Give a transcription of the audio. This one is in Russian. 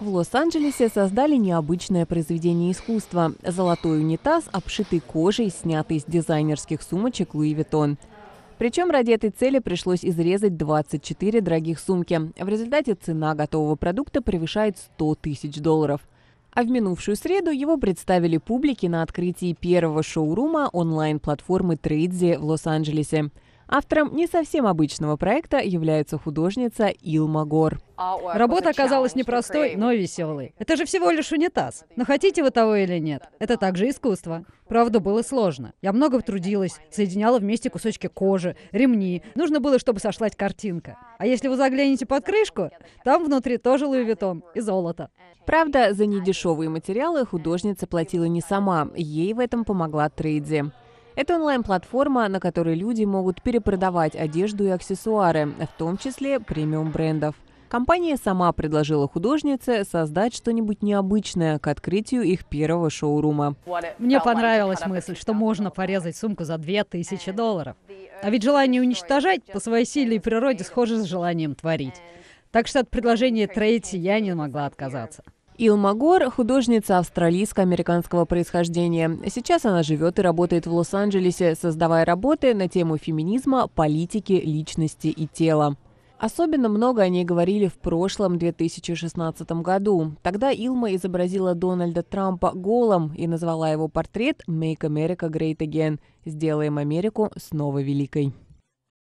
В Лос-Анджелесе создали необычное произведение искусства – золотой унитаз, обшитый кожей, снятый из дизайнерских сумочек Луи Виттон. Причем ради этой цели пришлось изрезать 24 дорогих сумки. В результате цена готового продукта превышает 100 тысяч долларов. А в минувшую среду его представили публике на открытии первого шоурума онлайн-платформы Трейдзи в Лос-Анджелесе. Автором не совсем обычного проекта является художница Илма Гор. Работа оказалась непростой, но веселой. Это же всего лишь унитаз. Но хотите вы того или нет, это также искусство. Правда, было сложно. Я много трудилась, соединяла вместе кусочки кожи, ремни. Нужно было, чтобы сошлась картинка. А если вы заглянете под крышку, там внутри тоже Луи и золото. Правда, за недешевые материалы художница платила не сама. Ей в этом помогла трейди. Это онлайн-платформа, на которой люди могут перепродавать одежду и аксессуары, в том числе премиум брендов. Компания сама предложила художнице создать что-нибудь необычное к открытию их первого шоурума. Мне понравилась мысль, что можно порезать сумку за 2000 долларов. А ведь желание уничтожать по своей силе и природе схоже с желанием творить. Так что от предложения Трейти я не могла отказаться. Ил художница австралийско-американского происхождения. Сейчас она живет и работает в Лос-Анджелесе, создавая работы на тему феминизма, политики, личности и тела. Особенно много они говорили в прошлом 2016 году. Тогда Илма изобразила Дональда Трампа голым и назвала его портрет «Make America Great Again» – «Сделаем Америку снова великой».